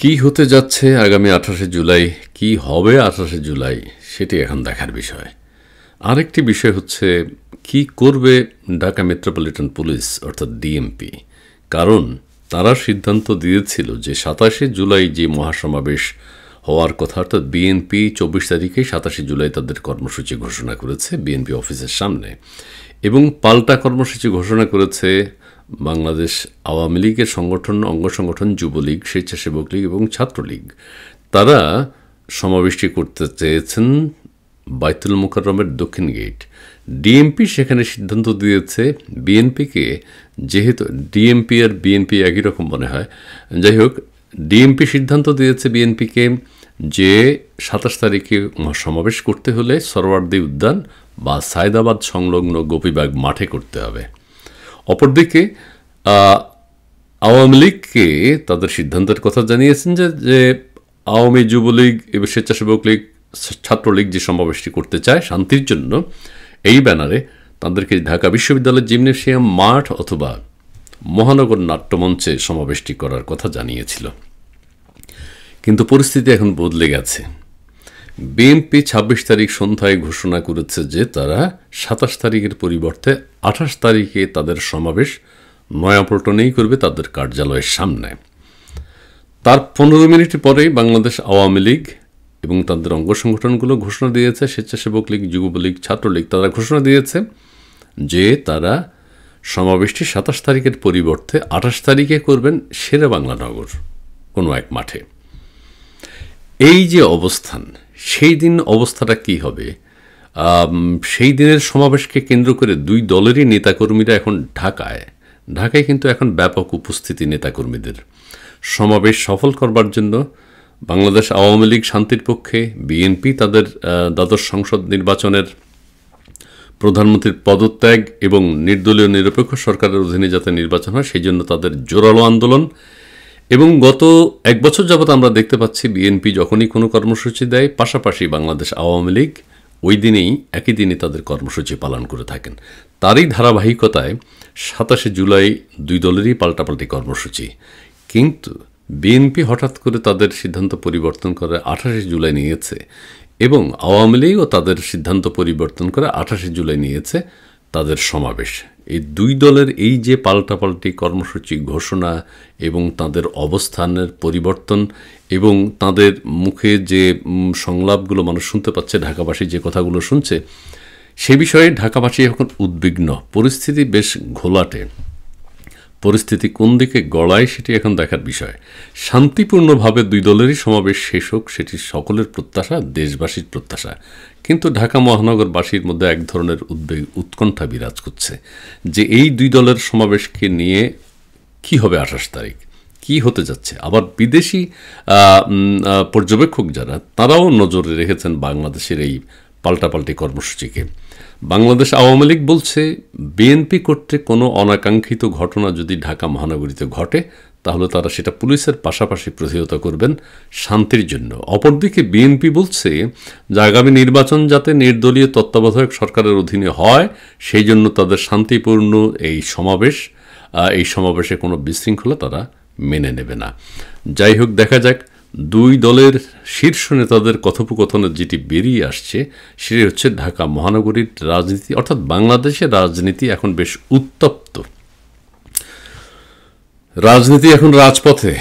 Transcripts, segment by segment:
কি হতে যাচ্ছে আগামী আঠাশে জুলাই কি হবে আঠাশে জুলাই সেটি এখন দেখার বিষয় আরেকটি বিষয় হচ্ছে কি করবে ঢাকা মেট্রোপলিটন পুলিশ অর্থাৎ ডিএমপি কারণ তারা সিদ্ধান্ত দিয়েছিল যে সাতাশে জুলাই যে মহাসমাবেশ হওয়ার কথা অর্থাৎ বিএনপি চব্বিশ তারিখে সাতাশে জুলাই তাদের কর্মসূচি ঘোষণা করেছে বিএনপি অফিসের সামনে এবং পাল্টা কর্মসূচি ঘোষণা করেছে বাংলাদেশ আওয়ামী লীগের সংগঠন অঙ্গ সংগঠন যুবলীগ স্বেচ্ছাসেবক লীগ এবং ছাত্রলীগ তারা সমাবেশটি করতে চেয়েছেন বাইতুল মোকাররমের দক্ষিণ গেট ডিএমপি সেখানে সিদ্ধান্ত দিয়েছে বিএনপিকে যেহেতু ডিএমপি আর বিএনপি একই রকম মনে হয় যাই হোক ডিএমপি সিদ্ধান্ত দিয়েছে বিএনপিকে যে সাতাশ তারিখে সমাবেশ করতে হলে সরওয়ার্দি উদ্যান বা সায়দাবাদ সংলগ্ন গোপীবাগ মাঠে করতে হবে অপরদিকে আওয়ামী লীগকে তাদের সিদ্ধান্তের কথা জানিয়েছেন যে যে আওয়ামী যুবলীগ এবং স্বেচ্ছাসেবক লীগ ছাত্রলীগ যে সমাবেশটি করতে চায় শান্তির জন্য এই ব্যানারে তাদেরকে ঢাকা বিশ্ববিদ্যালয়ের জিমনেশিয়াম মাঠ অথবা মহানগর নাট্যমঞ্চে সমাবেশটি করার কথা জানিয়েছিল কিন্তু পরিস্থিতি এখন বদলে গেছে বিএনপি ২৬ তারিখ সন্ধ্যায় ঘোষণা করেছে যে তারা সাতাশ তারিখের পরিবর্তে আঠাশ তারিখে তাদের সমাবেশ নয়াপল্টনেই করবে তাদের কার্যালয়ের সামনে তার পনেরো মিনিট পরেই বাংলাদেশ আওয়ামী লীগ এবং তাদের অঙ্গ সংগঠনগুলো ঘোষণা দিয়েছে স্বেচ্ছাসেবক লীগ যুবলীগ ছাত্রলীগ তারা ঘোষণা দিয়েছে যে তারা সমাবেশটি সাতাশ তারিখের পরিবর্তে আঠাশ তারিখে করবেন সেরা বাংলানগর কোনো এক মাঠে এই যে অবস্থান সেই দিন অবস্থাটা কি হবে সেই দিনের সমাবেশকে কেন্দ্র করে দুই দলেরই নেতাকর্মীরা এখন ঢাকায় ঢাকায় কিন্তু এখন ব্যাপক উপস্থিতি নেতাকর্মীদের সমাবেশ সফল করবার জন্য বাংলাদেশ আওয়ামী লীগ শান্তির পক্ষে বিএনপি তাদের দ্বাদশ সংসদ নির্বাচনের প্রধানমন্ত্রীর পদত্যাগ এবং নির্দলীয় নিরপেক্ষ সরকারের অধীনে যাতে নির্বাচন হয় সেই জন্য তাদের জোরালো আন্দোলন এবং গত এক বছর যাবৎ আমরা দেখতে পাচ্ছি বিএনপি যখনই কোনো কর্মসূচি দেয় পাশাপাশি বাংলাদেশ আওয়ামী লীগ ওই দিনেই একই দিনে তাদের কর্মসূচি পালন করে থাকেন তারই ধারাবাহিকতায় সাতাশে জুলাই দুই দলেরই পাল্টাপাল্টি কর্মসূচি কিন্তু বিএনপি হঠাৎ করে তাদের সিদ্ধান্ত পরিবর্তন করে আঠাশে জুলাই নিয়েছে এবং আওয়ামী লীগও তাদের সিদ্ধান্ত পরিবর্তন করে আঠাশে জুলাই নিয়েছে তাদের সমাবেশ এই দুই দলের এই যে পাল্টাপাল্টি কর্মসূচি ঘোষণা এবং তাদের অবস্থানের পরিবর্তন এবং তাদের মুখে যে সংলাপগুলো মানুষ শুনতে পাচ্ছে ঢাকাবাসী যে কথাগুলো শুনছে সে বিষয়ে ঢাকাবাসী এখন উদ্বিগ্ন পরিস্থিতি বেশ ঘোলাটে পরিস্থিতি কোন দিকে গড়ায় সেটি এখন দেখার বিষয় শান্তিপূর্ণভাবে দুই দলেরই সমাবেশ শেষ হোক সেটি সকলের প্রত্যাশা দেশবাসীর প্রত্যাশা কিন্তু ঢাকা মহানগরবাসীর মধ্যে এক ধরনের উদ্বেগ উৎকণ্ঠা বিরাজ করছে যে এই দুই দলের সমাবেশকে নিয়ে কি হবে আঠাশ তারিখ কি হতে যাচ্ছে আবার বিদেশি পর্যবেক্ষক যারা তারাও নজরে রেখেছেন বাংলাদেশের এই পাল্টাপাল্টি কর্মসূচিকে বাংলাদেশ আওয়ামী লীগ বলছে বিএনপি কর্তৃক কোনো অনাকাঙ্ক্ষিত ঘটনা যদি ঢাকা মহানগরীতে ঘটে তাহলে তারা সেটা পুলিশের পাশাপাশি প্রতিহত করবেন শান্তির জন্য অপরদিকে বিএনপি বলছে যে আগামী নির্বাচন যাতে নির্দলীয় তত্ত্বাবধায়ক সরকারের অধীনে হয় সেই জন্য তাদের শান্তিপূর্ণ এই সমাবেশ এই সমাবেশে কোনো বিশৃঙ্খলা তারা মেনে নেবে না যাই হোক দেখা যাক দুই দলের শীর্ষ নেতাদের কথোপকথনে যেটি বেরিয়ে আসছে সেটি হচ্ছে ঢাকা মহানগরীর রাজনীতি অর্থাৎ বাংলাদেশের রাজনীতি এখন বেশ উত্তপ্ত রাজনীতি এখন রাজপথে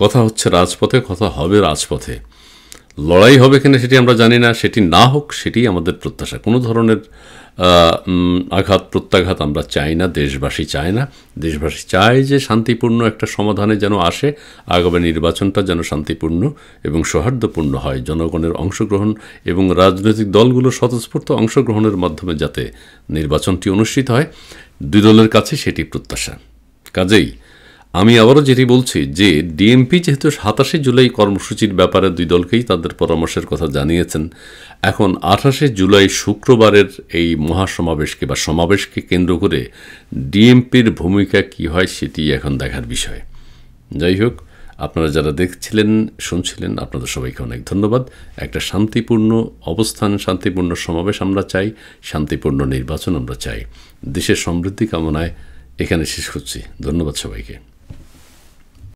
কথা হচ্ছে রাজপথে কথা হবে রাজপথে লড়াই হবে কিনা সেটি আমরা জানি না সেটি না হোক সেটি আমাদের প্রত্যাশা কোনো ধরনের আঘাত প্রত্যাঘাত আমরা চাই না দেশবাসী চায় না দেশবাসী চায় যে শান্তিপূর্ণ একটা সমাধানে যেন আসে আগামী নির্বাচনটা যেন শান্তিপূর্ণ এবং সৌহার্দ্যপূর্ণ হয় জনগণের অংশগ্রহণ এবং রাজনৈতিক দলগুলো স্বতঃস্ফূর্ত অংশগ্রহণের মাধ্যমে যাতে নির্বাচনটি অনুষ্ঠিত হয় দুই দলের কাছে সেটি প্রত্যাশা কাজেই আমি আবারও যেটি বলছি যে ডিএমপি যেহেতু সাতাশে জুলাই কর্মসূচির ব্যাপারে দুই দলকেই তাদের পরামর্শের কথা জানিয়েছেন এখন আঠাশে জুলাই শুক্রবারের এই মহাসমাবেশকে বা সমাবেশকে কেন্দ্র করে ডিএমপির ভূমিকা কি হয় সেটি এখন দেখার বিষয় যাই হোক আপনারা যারা দেখছিলেন শুনছিলেন আপনাদের সবাইকে অনেক ধন্যবাদ একটা শান্তিপূর্ণ অবস্থান শান্তিপূর্ণ সমাবেশ আমরা চাই শান্তিপূর্ণ নির্বাচন আমরা চাই দেশের সমৃদ্ধি কামনায় এখানে শেষ করছি ধন্যবাদ সবাইকে